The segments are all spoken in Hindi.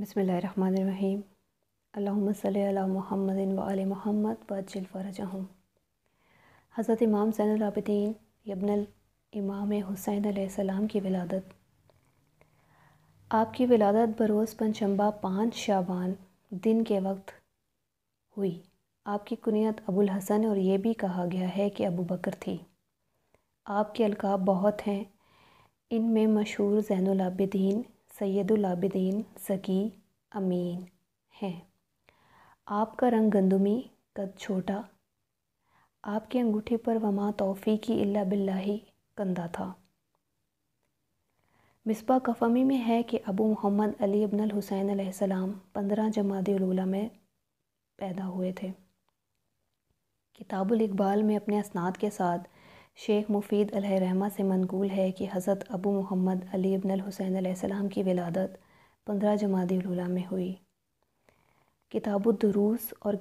बसमीम अल्लाम महमद वाल महमद वजिल हज़रत इमाम ज़ैनआबद्दीन यबनल इमाम हुसैन आसमाम की विलादत आपकी विलादत बरोस पंचम्बा पाँच शाबान दिन के वक्त हुई आपकी कुनियत अबुल हसन और ये भी कहा गया है कि अबू बकर थी आपके अलकाब बहुत हैं इन में मशहूर ज़ैनआबद्दीन सैदुलाबिदीन सकी अमीन हैं आपका रंग गंदुमी कद छोटा आपके अंगूठे पर वमा तोफ़ी की इल्ला ही कंधा था मिसबा कफमी में है कि अबू मोहम्मद अली अबनल हुसैन सलाम पंद्रह जमादला में पैदा हुए थे किताबुल इकबाल में अपने असनाद के साथ शेख मुफीद रहमा से मनकूल है कि हज़रत अबू मोहम्मद अली अबन हुसैन की विलादत पंद्रह जमादिला में हुई किताबुलदरूस और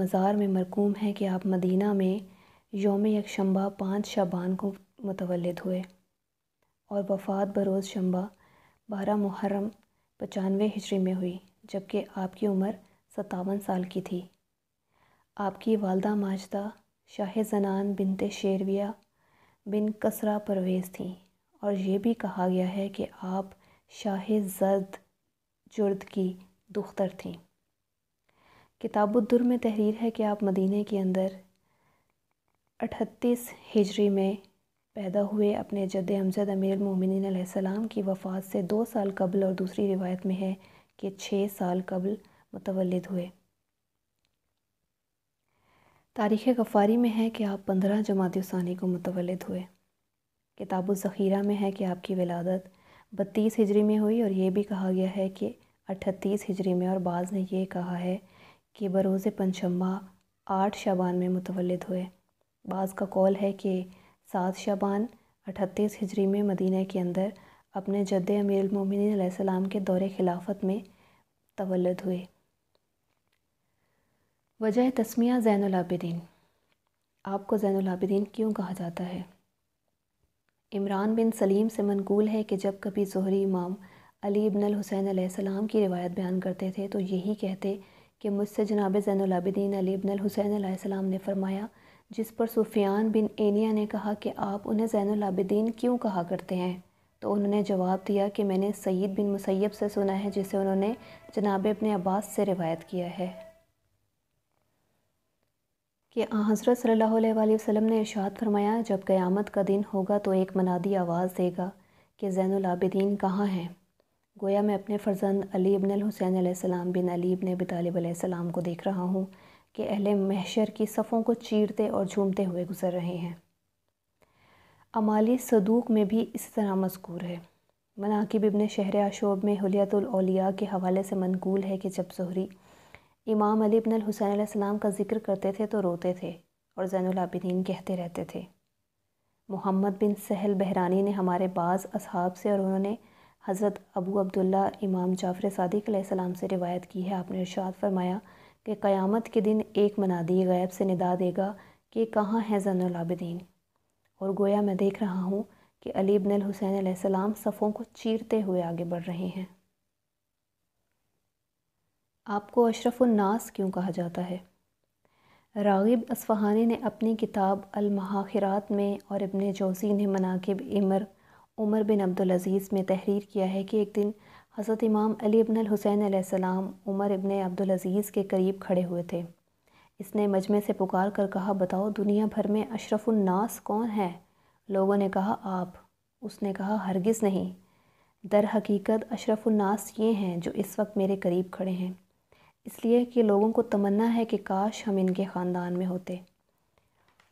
मज़ार में मरकूम है कि आप मदीना में योम यकशंबा पाँच शबान को मुतवलद हुए और वफ़ात बरोज़ शंबा बारह मुहर्रम पचानवे हिजरी में हुई जबकि आपकी उम्र सतावन साल की थी आपकी वालदा माजदा शाह जनान बिनते शेरविया बिन कसरा परवेज़ थी और ये भी कहा गया है कि आप शाह जर्द जुर्द की दुख्तर थी किताबुद्दुर में तहरीर है कि आप मदीने के अंदर अठतीस हिजरी में पैदा हुए अपने जद अमजद अमीर मोमिन की वफ़ात से दो साल कबल और दूसरी रिवायत में है कि छः साल कबल मुतवलद हुए तारीख़ गफ़ारी में है कि आप पंद्रह जमात जमातसानी को मुतवलद हुए किताब ज़ख़ीरा में है कि आपकी विलादत बत्तीस हिजरी में हुई और ये भी कहा गया है कि अठतीस हिजरी में और बाज़ ने यह कहा है कि बरोज़ पंचम्मा आठ शबान में मुतवलद हुए बाज़ का कौल है कि सात शबान अठतीस हिजरी में मदीना के अंदर अपने जद मोमिन के दौरे खिलाफत में तवलद हुए वजह तस्मिया ज़ैनलाबिदीन आपको ज़ैनलाबिदीन क्यों कहा जाता है इमरान बिन सलीम से मनकूल है कि जब कभी जहरी इमाम अली इबन हुसैन सलाम की रिवायत बयान करते थे तो यही कहते कि मुझसे जनाब ज़ैनलाबिदीन अली इबन हुसैन सलाम ने फरमाया जिस पर सूफियान बिन एनिया ने कहा कि आप उन्हें ज़ैनलाबिदीन क्यों कहा करते हैं तो उन्होंने जवाब दिया कि मैंने सईद बिन मुसैब से सुना है जिसे उन्होंने जनाब अपने अब्बास से रिवायत किया है कि हज़रत सल्लल्लाहु अलैहि वसल्लम ने इरशाद फरमाया जब क़यामत का दिन होगा तो एक मनादी आवाज़ देगा कि ज़ैनआबिदीन कहाँ हैं गोया मैं अपने फ़र्जंद अली इबन हुसैन सलाम बिन अली इबन अबी तालिब सलाम को देख रहा हूँ कि अहल महशर की सफ़ों को चीरते और झूमते हुए गुज़र रहे हैं अमाली सदूक में भी इस तरह मजकूर है मनाकिब इबन शहर आशोब में हलियातुलौलिया के हवाले से मनकूल है कि जब जहरी इमाम अली बिन हुसैन सलाम का ज़िक्र करते थे तो रोते थे और ज़ैनलाबिदीन कहते रहते थे मोहम्मद बिन सहल बहरानी ने हमारे बाज़ अब से और उन्होंने हज़रत अबू अब्दुल्ला इमाम जाफ़र सदक सलाम से रिवायत की है आपने इर्शाद फरमाया कि क़यामत के दिन एक मनादी गैब से निदा देगा कि कहाँ है ज़ैनलाबिदीन और गोया मैं देख रहा हूँ कि अली बिन हुसैन सफ़ों को चीरते हुए आगे बढ़ रहे हैं आपको अशरफुलनास क्यों कहा जाता है रागिब असफ़हानी ने अपनी किताब अलमहाखिरात में और इबन जोसी ने मनाकब इमर उमर बिन अब्दुलज़ीज़ में तहरीर किया है कि एक दिन हज़रत इमाम अली अबन हुसैन आसमाम उमर इबन अब्दुलज़ीज़ के करीब खड़े हुए थे इसने मजमे से पुकार कर कहा बताओ दुनिया भर में अशरफुलनास कौन है लोगों ने कहा आप उसने कहा हरगिज़ नहीं दर हकीकत अशरफुलनास ये हैं जो इस वक्त मेरे करीब खड़े हैं इसलिए कि लोगों को तमन्ना है कि काश हम इनके ख़ानदान में होते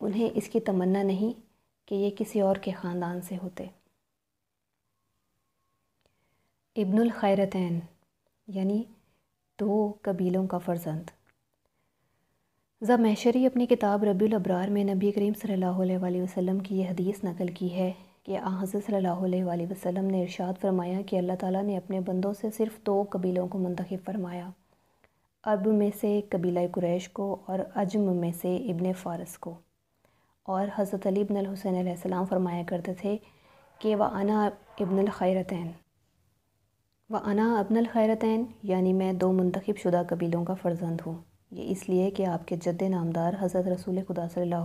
उन्हें इसकी तमन्ना नहीं कि ये किसी और के ख़ानदान से होते इब्नुल खैरतैन यानी दो कबीलों का फ़र्जंद जमैशरी अपनी किताब रबी अब्रार में नबी करीम सल्लल्लाहु अलैहि वसल्लम की यह हदीस नकल की है कि हज़रत सल्लल्लाहु अलैहि वसल्लम ने इरशाद फरमाया कि अल्लाह ताला ने अपने बंदों से सिर्फ़ दो कबीलों को मंतखब फरमाया अरब में से कबीला कुरैश को और अजम में से इबन फ़ारस को और हज़रत अली इबन हुसैन सलाम फरमाया करते थे कि व अना इबन ख़ैरतैन व अना अबन ख़ैरतैन यानी मैं दो मंतखब शुदा कबीलों का फ़र्जंद हूँ ये इसलिए कि आपके जद नामदार हज़रत रसूल खुदा सल्ला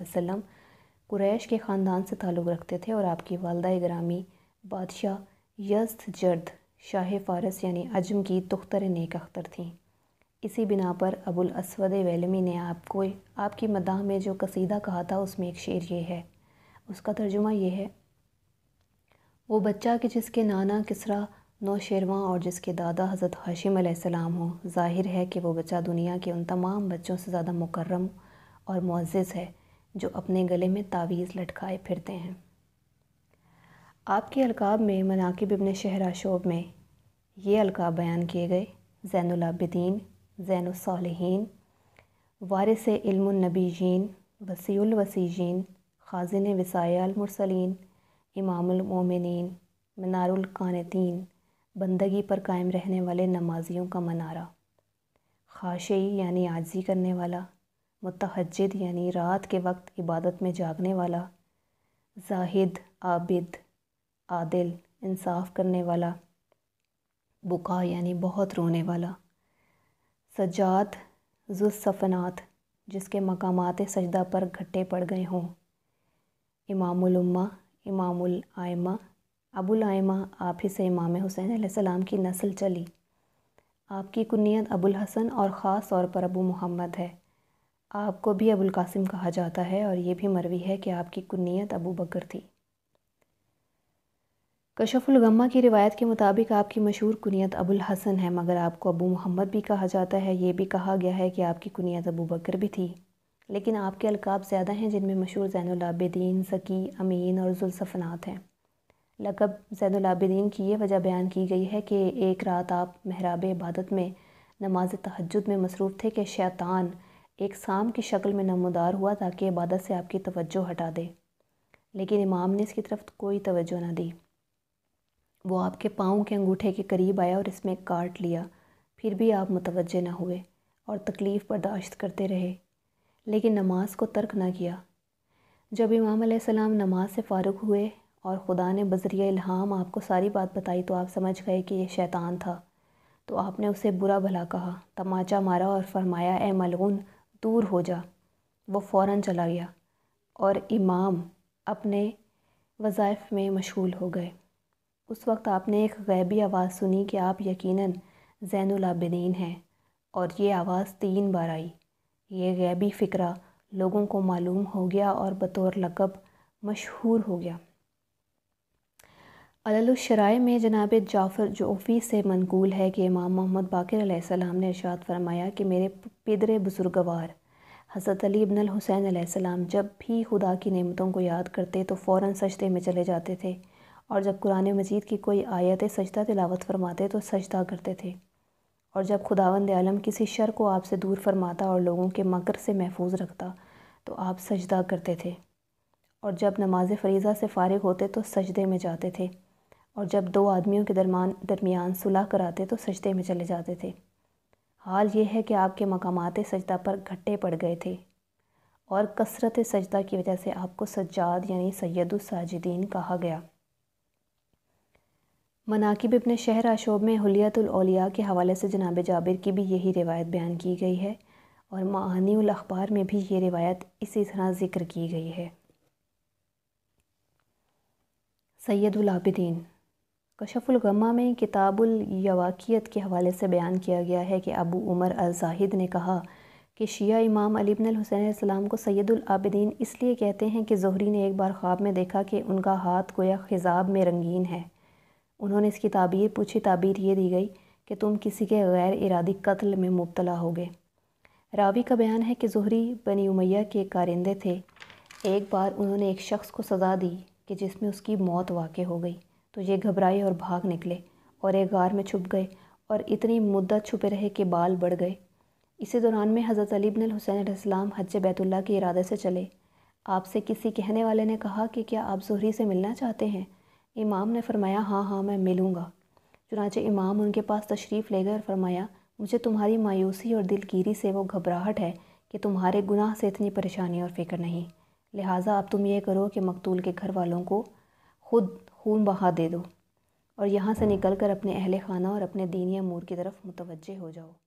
वसम कुरैश के ख़ानदान से ताल्लुक़ रखते थे और आपकी वालदा ग्रामी बादशाह यस्त जर्द शाह फारस यानी अजम की तुख्तर नेक अख्तर थी इसी बिना पर अबुल असवद वैलमी ने आपको आपकी मदाह में जो कसीदा कहा था उसमें एक शेर ये है उसका तर्जुमा ये है वो बच्चा कि जिसके नाना किसरा नौ शेरवा और जिसके दादा हज़रत हाशिम सलाम हो ज़ाहिर है कि वो बच्चा दुनिया के उन तमाम बच्चों से ज़्यादा मुकर्रम और मोज़ है जो अपने गले में तावीज़ लटकाए फिरते हैं आपके अलकाब में मनाकब इबन शहरा शोब में ये अलकाब बयान किए गए ज़ैनलाबद्दीन ज़ैनसालहन वारिस इल्मनबीजीन वसीलवसीजीन ख़ाजिन वसायालमरसलिन इमामोमिन मनारकानतीन बंदगी पर कायम रहने वाले नमाजियों का मनारा खाशई यानि आजी करने वाला मुतहजद यानी रात के वक्त इबादत में जागने वाला जाहिद आबिद आदिल इंसाफ करने वाला बुका यानि बहुत रोने वाला सजात जुस्फ़नात जिसके मकाम सजदा पर घटे पड़ गए हों इमाम अबुल आयमा आप ही से इमाम हुसैन सलाम की नस्ल चली आपकी कुनियत अबुल हसन और ख़ास तौर पर अबू मोहम्मद है आपको भी अबुल कासिम कहा जाता है और ये भी मरवी है कि आपकी कुनियत अबू बकर थी गम्मा की रिवायत के मुताबिक आपकी मशहूर कुनियत अबुल हसन है मगर आपको अबू मोहम्मद भी कहा जाता है ये भी कहा गया है कि आपकी कुनीत अबू बकर भी थी लेकिन आपके अलकाब ज़्यादा हैं जिनमें मशहूर जैनलाबद्दीन सकी अमीन और जुल्सफनात हैं लकब जैनलाबद्दीन की ये वजह बयान की गई है कि एक रात आप महराब इबादत में नमाज तहजद में मसरूफ़ थे कि शैतान एक शाम की शक्ल में नमदार हुआ ताकि इबादत से आपकी तवज्जो हटा दे लेकिन इमाम ने इसकी तरफ कोई तवज्जो ना दी वो आपके पाँव के अंगूठे के करीब आया और इसमें काट लिया फिर भी आप मुतवजह ना हुए और तकलीफ़ बर्दाश्त करते रहे लेकिन नमाज को तर्क ना किया जब इमाम सलाम नमाज से फ़ारग हुए और ख़ुदा ने बजरिया इल्हाम आपको सारी बात बताई तो आप समझ गए कि यह शैतान था तो आपने उसे बुरा भला कहा तमाचा मारा और फरमाया ए मलगून दूर हो जा वो फ़ौर चला गया और इमाम अपने वज़ाइफ में मशगूल हो गए उस वक्त आपने एक गैबी आवाज़ सुनी कि आप यकीनन जैनलाबदीन हैं और ये आवाज़ तीन बार आई ये गैबी फ़िक्रा लोगों को मालूम हो गया और बतौर लकब मशहूर हो गया अलशराय में जनाब जाफ़र जोफ़ी से मनकूल है कि इमाम मोहम्मद बाकर सलाम ने इरशाद फरमाया कि मेरे पिदरे बुजुर्गवार हज़रत अली इबन हुसैन आसमाम जब भी खुदा की नेमतों को याद करते तो फ़ौर सजते में चले जाते थे और जब कुरान मजीद की कोई आयत सजदा तिलावत फरमाते तो सजदा करते थे और जब खुदावंद आलम किसी शर को आपसे दूर फरमाता और लोगों के मकर से महफूज रखता तो आप सजदा करते थे और जब नमाज फरीज़ा से फारग होते तो सजदे में जाते थे और जब दो आदमियों के दरमान दरमियान सुलह कराते तो सजदे में चले जाते थे हाल ये है कि आपके मकाम सजदा पर घट्टे पड़ गए थे और कसरत सजदा की वजह से आपको सज्जाद यानी सैदुलसाजिदीन कहा गया मनाकिब अपने शहर आशोब में हलियातौलिया के हवाले से जनाब जाबिर की भी यही रिवायत बयान की गई है और मानियल अखबार में भी ये रिवायत इसी तरह ज़िक्र की गई है सैदुलाबिदीन कशफुलगमा में किताबुल यवाकियत के हवाले से बयान किया गया है कि अबू उमर अल जाहिद ने कहा कि शिया इमाम अली बिन हुसैन को सैदुलाबिदीन इसलिए कहते हैं कि जहरी ने एक बार ख्वाब में देखा कि उनका हाथ गोया खिजाब में रंगीन है उन्होंने इसकी ताबीर पूछी ताबीर ये दी गई कि तुम किसी के गैर इरादी कत्ल में मुबतला हो गए रावी का बयान है कि जहरी बनी उमैया के कारिंदे थे एक बार उन्होंने एक शख्स को सज़ा दी कि जिसमें उसकी मौत वाक़ हो गई तो ये घबराए और भाग निकले और एक गार में छुप गए और इतनी मुद्दत छुपे रहे कि बाल बढ़ गए इसी दौरान में हज़रत अली बिन हुसैन इस्लाम हज बैतुल्ला के इरादे से चले आपसे किसी कहने वाले ने कहा कि क्या आप जहरी से मिलना चाहते हैं इमाम ने फरमाया हाँ हाँ मैं मिलूँगा चुनाचे इमाम उनके पास तशरीफ़ ले गए और फरमाया मुझे तुम्हारी मायूसी और दिलगिरी से वो घबराहट है कि तुम्हारे गुनाह से इतनी परेशानी और फ़िक्र नहीं लिहाजा अब तुम ये करो कि मकतूल के घर वालों को खुद खून बहा दे दो और यहाँ से निकल कर अपने अहल खाना और अपने दीनी अमूर की तरफ मुतवजह हो जाओ